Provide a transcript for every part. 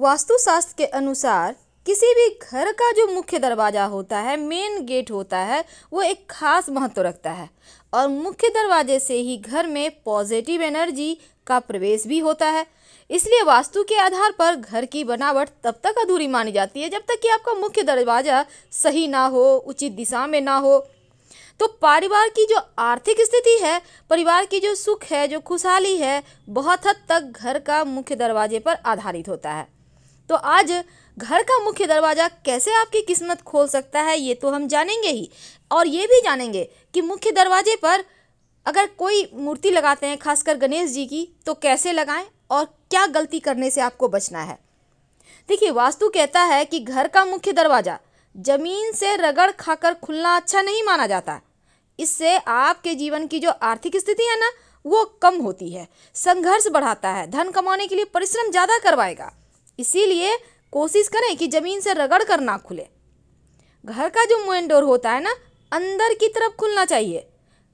वास्तुशास्त्र के अनुसार किसी भी घर का जो मुख्य दरवाज़ा होता है मेन गेट होता है वो एक खास महत्व रखता है और मुख्य दरवाजे से ही घर में पॉजिटिव एनर्जी का प्रवेश भी होता है इसलिए वास्तु के आधार पर घर की बनावट तब तक अधूरी मानी जाती है जब तक कि आपका मुख्य दरवाज़ा सही ना हो उचित दिशा में ना हो तो परिवार की जो आर्थिक स्थिति है परिवार की जो सुख है जो खुशहाली है बहुत हद तक घर का मुख्य दरवाजे पर आधारित होता है तो आज घर का मुख्य दरवाज़ा कैसे आपकी किस्मत खोल सकता है ये तो हम जानेंगे ही और ये भी जानेंगे कि मुख्य दरवाजे पर अगर कोई मूर्ति लगाते हैं खासकर गणेश जी की तो कैसे लगाएं और क्या गलती करने से आपको बचना है देखिए वास्तु कहता है कि घर का मुख्य दरवाज़ा ज़मीन से रगड़ खाकर खुलना अच्छा नहीं माना जाता इससे आपके जीवन की जो आर्थिक स्थिति है ना वो कम होती है संघर्ष बढ़ाता है धन कमाने के लिए परिश्रम ज़्यादा करवाएगा इसीलिए कोशिश करें कि ज़मीन से रगड़ कर ना खुले घर का जो मेन डोर होता है ना अंदर की तरफ खुलना चाहिए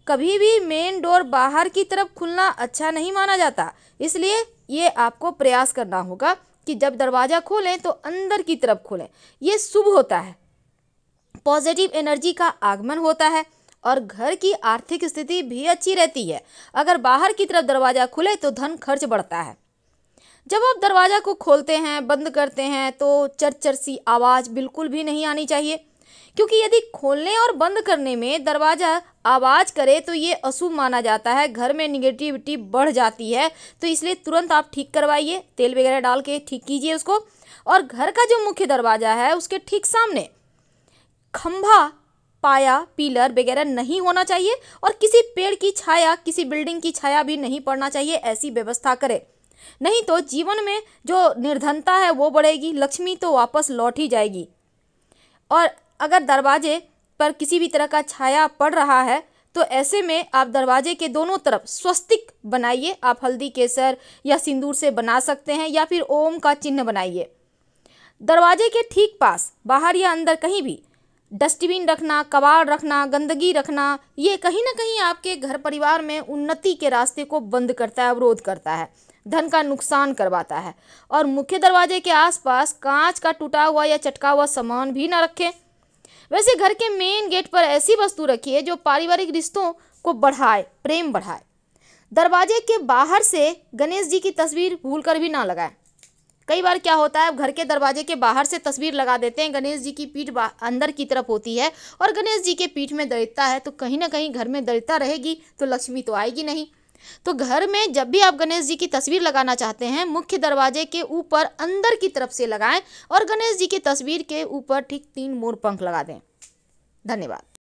कभी भी मेन डोर बाहर की तरफ खुलना अच्छा नहीं माना जाता इसलिए ये आपको प्रयास करना होगा कि जब दरवाज़ा खोलें तो अंदर की तरफ खोलें ये शुभ होता है पॉजिटिव एनर्जी का आगमन होता है और घर की आर्थिक स्थिति भी अच्छी रहती है अगर बाहर की तरफ दरवाज़ा खुले तो धन खर्च बढ़ता है जब आप दरवाज़ा को खोलते हैं बंद करते हैं तो चरचर सी आवाज़ बिल्कुल भी नहीं आनी चाहिए क्योंकि यदि खोलने और बंद करने में दरवाज़ा आवाज़ करे तो ये अशुभ माना जाता है घर में निगेटिविटी बढ़ जाती है तो इसलिए तुरंत आप ठीक करवाइए तेल वगैरह डाल के ठीक कीजिए उसको और घर का जो मुख्य दरवाज़ा है उसके ठीक सामने खम्भा पाया पीलर वगैरह नहीं होना चाहिए और किसी पेड़ की छाया किसी बिल्डिंग की छाया भी नहीं पड़ना चाहिए ऐसी व्यवस्था करें नहीं तो जीवन में जो निर्धनता है वो बढ़ेगी लक्ष्मी तो वापस लौट ही जाएगी और अगर दरवाजे पर किसी भी तरह का छाया पड़ रहा है तो ऐसे में आप दरवाजे के दोनों तरफ स्वस्तिक बनाइए आप हल्दी केसर या सिंदूर से बना सकते हैं या फिर ओम का चिन्ह बनाइए दरवाजे के ठीक पास बाहर या अंदर कहीं भी डस्टबिन रखना कबाड़ रखना गंदगी रखना ये कहीं ना कहीं आपके घर परिवार में उन्नति के रास्ते को बंद करता है अवरोध करता है धन का नुकसान करवाता है और मुख्य दरवाजे के आसपास कांच का टूटा हुआ या चटका हुआ सामान भी ना रखें वैसे घर के मेन गेट पर ऐसी वस्तु रखिए जो पारिवारिक रिश्तों को बढ़ाए प्रेम बढ़ाए दरवाजे के बाहर से गणेश जी की तस्वीर भूल भी ना लगाएं कई बार क्या होता है घर के दरवाजे के बाहर से तस्वीर लगा देते हैं गणेश जी की पीठ अंदर की तरफ होती है और गणेश जी के पीठ में दरिद्रता है तो कहीं ना कहीं घर में दरिद्रता रहेगी तो लक्ष्मी तो आएगी नहीं तो घर में जब भी आप गणेश जी की तस्वीर लगाना चाहते हैं मुख्य दरवाजे के ऊपर अंदर की तरफ से लगाएं और गणेश जी की तस्वीर के ऊपर ठीक तीन मोर पंख लगा दें धन्यवाद